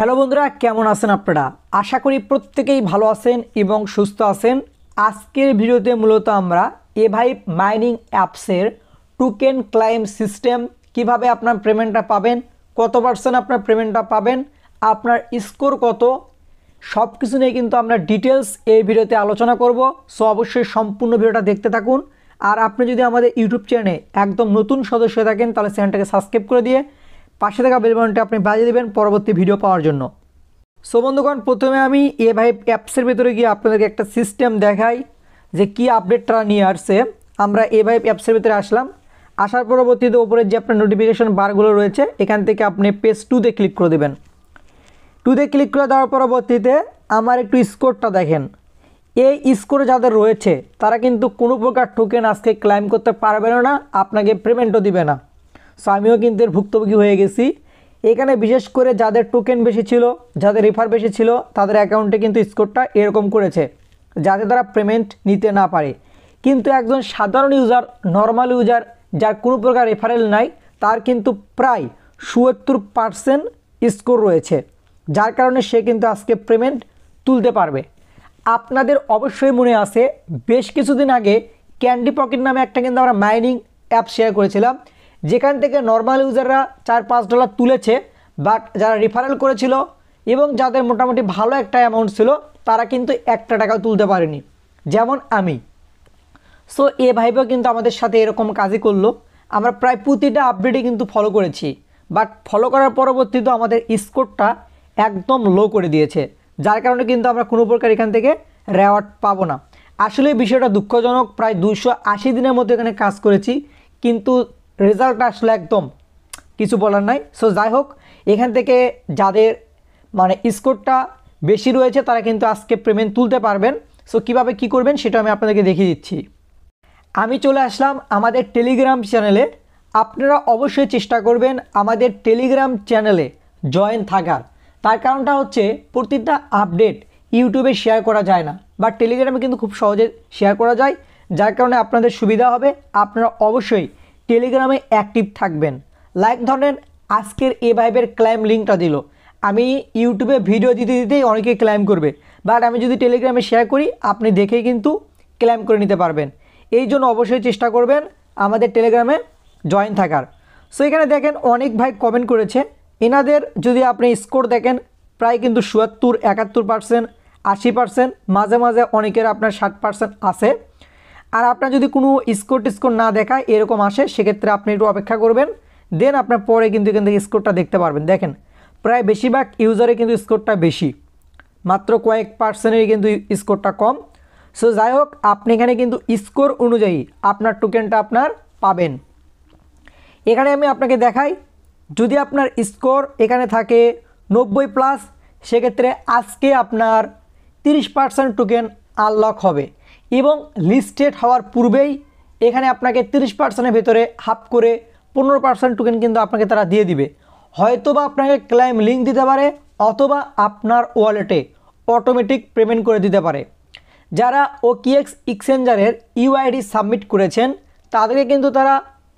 hello বন্ধুরা কেমন আছেন আপনারা আশা করি প্রত্যেকেই ভালো আছেন এবং সুস্থ আছেন আজকের ভিডিওতে মূলত আমরা এভাইভ মাইনিং অ্যাপসের টুকেন ক্লাইম সিস্টেম কিভাবে আপনার পেমেন্টটা পাবেন কত পার্সেন্ট আপনার পেমেন্টটা পাবেন আপনার স্কোর কত সব কিছু নিয়ে কিন্তু আমরা ডিটেলস এই ভিডিওতে আলোচনা করব সো অবশ্যই সম্পূর্ণ ভিডিওটা দেখতে থাকুন আর আপনি যদি আমাদের ইউটিউব চ্যানেলে একদম নতুন সদস্য থাকেন তাহলে চ্যানেলটাকে সাবস্ক্রাইব করে দিয়ে পাশে থাকা বেলবনটা আপনি বাজিয়ে দেবেন পরবর্তী ভিডিও পাওয়ার জন্য সো বন্ধুগণ প্রথমে আমি এ ভাই অ্যাপসের ভিতরে গিয়ে আপনাদেরকে একটা সিস্টেম দেখাই যে কি আপডেটটা নিয়ে আসছে আমরা এ ভাই অ্যাপসের ভিতরে আসলাম আসার পরবর্তীতে ওপরে যে আপনার নোটিফিকেশান বারগুলো রয়েছে এখান থেকে আপনি পেজ টুতে ক্লিক করে দেবেন টুতে ক্লিক করে দেওয়ার পরবর্তীতে আমার একটু স্কোরটা দেখেন এই স্কোরে যাদের রয়েছে তারা কিন্তু কোনো প্রকার টোকেন আজকে ক্লাইম করতে পারবে না আপনাকে পেমেন্টও দিবে না সো আমিও কিন্তু এর ভুক্তভোগী হয়ে গেছি এখানে বিশেষ করে যাদের টোকেন বেশি ছিল যাদের রেফার বেশি ছিল তাদের অ্যাকাউন্টে কিন্তু স্কোরটা এরকম করেছে যাতে তারা পেমেন্ট নিতে না পারে কিন্তু একজন সাধারণ ইউজার নর্মাল ইউজার যার কোনো প্রকার রেফারেল নাই তার কিন্তু প্রায় সুয়াত্তর পার্সেন্ট স্কোর রয়েছে যার কারণে সে কিন্তু আজকে পেমেন্ট তুলতে পারবে আপনাদের অবশ্যই মনে আছে বেশ কিছুদিন আগে ক্যান্ডি পকেট নামে একটা কিন্তু আমরা মাইনিং অ্যাপ শেয়ার করেছিলাম যেখান থেকে নর্মাল ইউজাররা চার পাঁচ ডলার তুলেছে বাট যারা রেফারেল করেছিল এবং যাদের মোটামুটি ভালো একটা অ্যামাউন্ট ছিল তারা কিন্তু একটা টাকাও তুলতে পারেনি যেমন আমি সো এ ভাইবেও কিন্তু আমাদের সাথে এরকম কাজই করলো আমরা প্রায় প্রতিটা আপডেটই কিন্তু ফলো করেছি বাট ফলো করার পরবর্তীতে আমাদের স্কোরটা একদম লো করে দিয়েছে যার কারণে কিন্তু আমরা কোনো প্রকার এখান থেকে রেওয়ার্ড পাবো না আসলে বিষয়টা দুঃখজনক প্রায় দুশো আশি দিনের মধ্যে এখানে কাজ করেছি কিন্তু রেজাল্ট আসলো একদম কিছু বলার নাই সো যাই হোক এখান থেকে যাদের মানে স্কোরটা বেশি রয়েছে তারা কিন্তু আজকে পেমেন্ট তুলতে পারবেন সো কিভাবে কি করবেন সেটা আমি আপনাদেরকে দেখিয়ে দিচ্ছি আমি চলে আসলাম আমাদের টেলিগ্রাম চ্যানেলে আপনারা অবশ্যই চেষ্টা করবেন আমাদের টেলিগ্রাম চ্যানেলে জয়েন থাকার তার কারণটা হচ্ছে প্রতিটা আপডেট ইউটিউবে শেয়ার করা যায় না বা টেলিগ্রামে কিন্তু খুব সহজে শেয়ার করা যায় যার কারণে আপনাদের সুবিধা হবে আপনারা অবশ্যই টেলিগ্রামে অ্যাক্টিভ থাকবেন লাইক ধরেন আজকের এ ভাইবের ক্লাইম লিঙ্কটা দিল আমি ইউটিউবে ভিডিও দিতে দিতেই অনেকে ক্লাইম করবে বাট আমি যদি টেলিগ্রামে শেয়ার করি আপনি দেখেই কিন্তু ক্লাইম করে নিতে পারবেন এই জন্য অবশ্যই চেষ্টা করবেন আমাদের টেলিগ্রামে জয়েন থাকার সো এখানে দেখেন অনেক ভাই কমেন্ট করেছে এনাদের যদি আপনি স্কোর দেখেন প্রায় কিন্তু সুয়াত্তর একাত্তর পার্সেন্ট আশি পার্সেন্ট মাঝে মাঝে অনেকের আপনার ষাট পার্সেন্ট আসে আর আপনার যদি কোনো স্কোর টিস্কোর না দেখায় এরকম আসে সেক্ষেত্রে আপনি একটু অপেক্ষা করবেন দেন আপনার পরে কিন্তু এখান থেকে স্কোরটা দেখতে পারবেন দেখেন প্রায় বেশিরভাগ ইউজারে কিন্তু স্কোরটা বেশি মাত্র কয়েক পার্সেন্টেরই কিন্তু স্কোরটা কম সো যাই হোক আপনি এখানে কিন্তু স্কোর অনুযায়ী আপনার টোকেনটা আপনার পাবেন এখানে আমি আপনাকে দেখাই যদি আপনার স্কোর এখানে থাকে নব্বই প্লাস সেক্ষেত্রে আজকে আপনার তিরিশ পার্সেন্ট টোকেন আনলক হবে এবং লিস্টেড হওয়ার পূর্বেই এখানে আপনাকে তিরিশ পার্সেন্টের ভেতরে হাফ করে পনেরো পার্সেন্ট টোকেন কিন্তু আপনাকে তারা দিয়ে দিবে হয়তোবা আপনাকে ক্লাইম লিঙ্ক দিতে পারে অথবা আপনার ওয়ালেটে অটোমেটিক পেমেন্ট করে দিতে পারে যারা ওকিএক্স এক্সচেঞ্জারের ইউআইডি সাবমিট করেছেন তাদেরকে কিন্তু তারা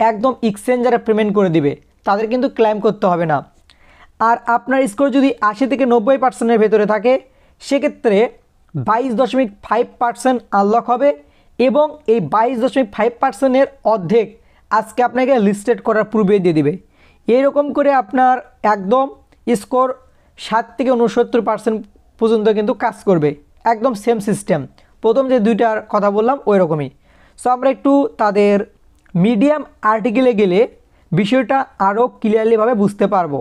একদম এক্সচেঞ্জারে পেমেন্ট করে দিবে তাদের কিন্তু ক্লাইম করতে হবে না আর আপনার স্কোর যদি আশি থেকে নব্বই পার্সেন্টের ভেতরে থাকে সেক্ষেত্রে বাইশ দশমিক ফাইভ পার্সেন্ট আনলক হবে এবং এই বাইশ দশমিক ফাইভ পার্সেন্টের অর্ধেক আজকে আপনাকে লিস্টেড করার পূর্বে দিয়ে দেবে এরকম করে আপনার একদম স্কোর সাত থেকে উনসত্তর পার্সেন্ট পর্যন্ত কিন্তু কাজ করবে একদম সেম সিস্টেম প্রথম যে দুইটার কথা বললাম ওই রকমই সো আমরা একটু তাদের মিডিয়াম আর্টিকেলে গেলে বিষয়টা আরও ক্লিয়ারলিভাবে বুঝতে পারবো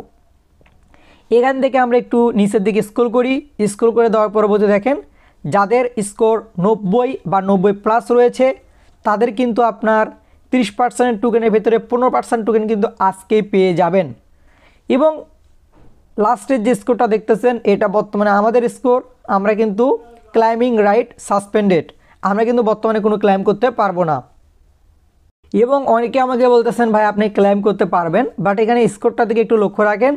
এখান থেকে আমরা একটু নিচের দিকে স্কুল করি স্কুল করে দেওয়ার পরবর্তী দেখেন যাদের স্কোর নব্বই বা নব্বই প্লাস রয়েছে তাদের কিন্তু আপনার তিরিশ পার্সেন্ট টোকেনের ভেতরে পনেরো পার্সেন্ট টোকেন কিন্তু আজকেই পেয়ে যাবেন এবং লাস্টের যে স্কোরটা দেখতেছেন এটা বর্তমানে আমাদের স্কোর আমরা কিন্তু ক্লাইম্বিং রাইট সাসপেন্ডেড আমরা কিন্তু বর্তমানে কোনো ক্লাইম করতে পারবো না এবং অনেকে আমাকে বলতেছেন ভাই আপনি ক্লাইম করতে পারবেন বাট এখানে স্কোরটা দিকে একটু লক্ষ্য রাখেন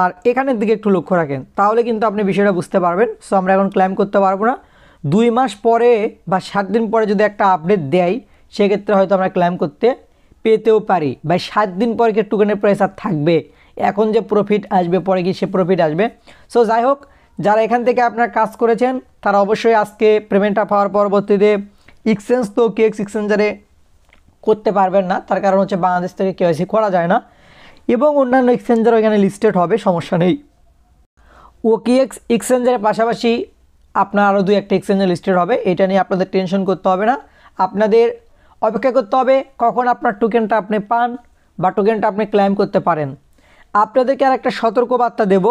আর এখানের দিকে একটু লক্ষ্য রাখেন তাহলে কিন্তু আপনি বিষয়টা বুঝতে পারবেন সো আমরা এখন ক্লাইম করতে পারবো না দুই মাস পরে বা সাত দিন পরে যদি একটা আপডেট দেয় সেক্ষেত্রে হয়তো আমরা ক্লাইম করতে পেতেও পারি বা সাত দিন পরে কি টোকেনের প্রাইস আর থাকবে এখন যে প্রফিট আসবে পরে কি সে প্রফিট আসবে সো যাই হোক যারা এখান থেকে আপনার কাজ করেছেন তারা অবশ্যই আজকে পেমেন্টটা পাওয়ার পরবর্তীতে এক্সচেঞ্জ তো কেক্স এক্সচেঞ্জারে করতে পারবেন না তার কারণ হচ্ছে বাংলাদেশ থেকে কেওয়াইসি করা যায় না এবং অন্যান্য এক্সচেঞ্জারও এখানে লিস্টেড হবে সমস্যা নেই এক্স এক্সচেঞ্জারের পাশাপাশি আপনার আরও দু একটা এক্সচেঞ্জার লিস্টেড হবে এটা নিয়ে আপনাদের টেনশন করতে হবে না আপনাদের অপেক্ষা করতে হবে কখন আপনার টোকেনটা আপনি পান বা টোকেনটা আপনি ক্লাইম করতে পারেন আপনাদেরকে আর একটা সতর্কবার্তা দেব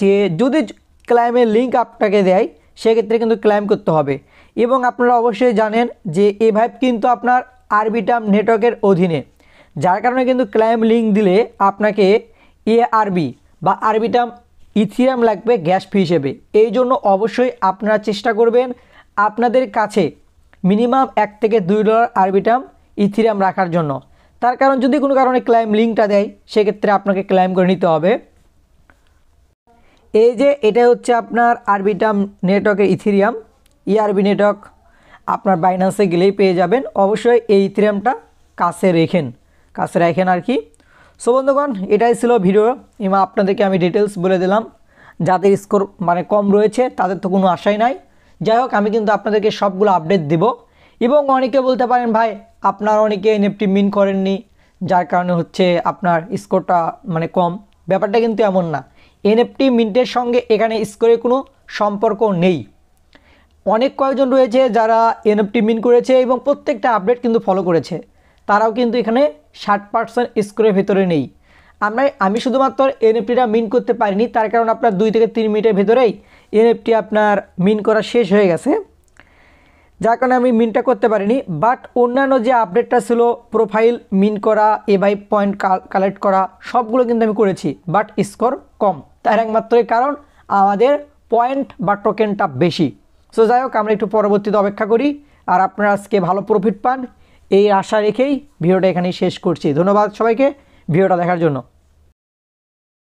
যে যদি ক্লাইমের লিঙ্ক আপনাকে দেয় সেক্ষেত্রে কিন্তু ক্লাইম করতে হবে এবং আপনারা অবশ্যই জানেন যে এ ভাইব কিন্তু আপনার আরবিটাম নেটওয়ার্কের অধীনে যার কারণে কিন্তু ক্লাইম লিঙ্ক দিলে আপনাকে এ আরবি বা আরবিটাম ইথিরাম লাগবে গ্যাস ফি হিসেবে এই জন্য অবশ্যই আপনারা চেষ্টা করবেন আপনাদের কাছে মিনিমাম এক থেকে দুই ডলার আরবিটাম ইথিরাম রাখার জন্য তার কারণ যদি কোনো কারণে ক্লাইম লিঙ্কটা দেয় সেক্ষেত্রে আপনাকে ক্লাইম করে নিতে হবে এই যে এটা হচ্ছে আপনার আরবিটাম নেটওয়ার্কের ইথিরিয়াম ইআরবি নেটওয়ার্ক আপনার বাইন্যান্সে গেলেই পেয়ে যাবেন অবশ্যই এই ইথিরিয়ামটা কাছে রেখেন কাছে রাখেন আর কি সো বন্ধুগণ এটাই ছিল ভিডিও এমা আপনাদেরকে আমি ডিটেলস বলে দিলাম যাদের স্কোর মানে কম রয়েছে তাদের তো কোনো আশাই নাই যাই হোক আমি কিন্তু আপনাদেরকে সবগুলো আপডেট দেব এবং অনেকে বলতে পারেন ভাই আপনার অনেকে এনএফটি মিন করেননি যার কারণে হচ্ছে আপনার স্কোরটা মানে কম ব্যাপারটা কিন্তু এমন না এনএফটি মিন্টের সঙ্গে এখানে স্কোরের কোনো সম্পর্ক নেই অনেক কয়েকজন রয়েছে যারা এনএফটি মিন করেছে এবং প্রত্যেকটা আপডেট কিন্তু ফলো করেছে তারাও কিন্তু এখানে ষাট পার্সেন্ট স্কোরের ভেতরে নেই আমরা আমি শুধুমাত্র এনএফটিটা মিন করতে পারিনি তার কারণ আপনার দুই থেকে তিন মিনিটের ভেতরেই এনএফটি আপনার মিন করা শেষ হয়ে গেছে যার কারণে আমি মিনটা করতে পারিনি বাট অন্যান্য যে আপডেটটা ছিল প্রোফাইল মিন করা এবাই পয়েন্ট কালেক্ট করা সবগুলো কিন্তু আমি করেছি বাট স্কোর কম তার একমাত্রই কারণ আমাদের পয়েন্ট বা টোকেনটা বেশি সো যাই হোক আমরা একটু পরবর্তীতে অপেক্ষা করি আর আপনারা আজকে ভালো প্রফিট পান এই আশা রেখেই ভিডিওটা এখানেই শেষ করছি ধন্যবাদ সবাইকে ভিডিওটা দেখার জন্য